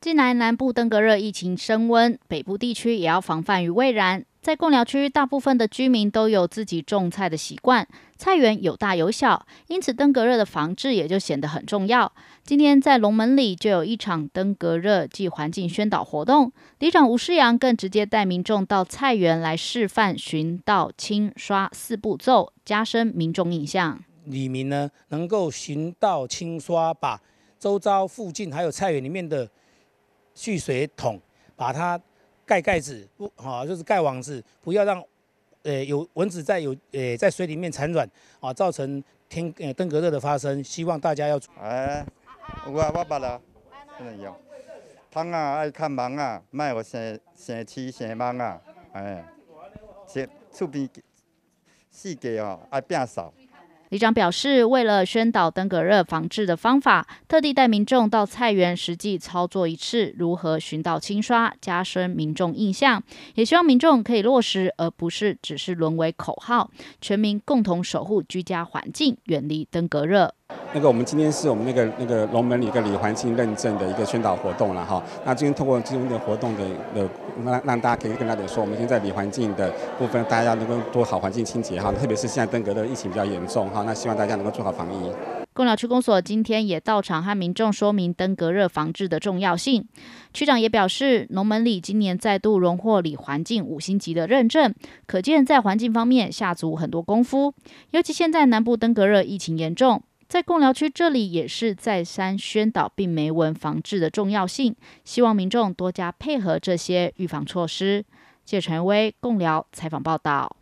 近来南部登革热疫情升温，北部地区也要防范于未然。在贡寮区，大部分的居民都有自己种菜的习惯，菜园有大有小，因此登革热的防治也就显得很重要。今天在龙门里就有一场登革热暨环境宣导活动，里长吴世阳更直接带民众到菜园来示范寻道清刷四步骤，加深民众印象。里面呢能够寻道清刷，把周遭附近还有菜园里面的。蓄水桶，把它盖盖子，不，好，就是盖网子，不要让，呃，有蚊子在有，呃，在水里面产卵，啊，造成天，呃，登革热的发生。希望大家要，哎，我我捌啦，现在有，汤啊爱看蚊啊，卖我生生蛆生蚊啊，哎，这厝边四界哦爱变少。李长表示，为了宣导登革热防治的方法，特地带民众到菜园实际操作一次如何寻到清刷，加深民众印象，也希望民众可以落实，而不是只是沦为口号。全民共同守护居家环境，远离登革热。那个，我们今天是我们那个那个龙门里个李环境认证的一个宣导活动了哈。那今天通过今天的活动的呃，让让大家可以跟大家说，我们现在里环境的部分，大家能够做好环境清洁哈。特别是现在登革热疫情比较严重哈，那希望大家能够做好防疫。供鸟区公所今天也到场和民众说明登革热防治的重要性。区长也表示，龙门里今年再度荣获里环境五星级的认证，可见在环境方面下足很多功夫。尤其现在南部登革热疫情严重。在共寮区这里也是再三宣导并媒蚊防治的重要性，希望民众多加配合这些预防措施。谢传威共寮采访报道。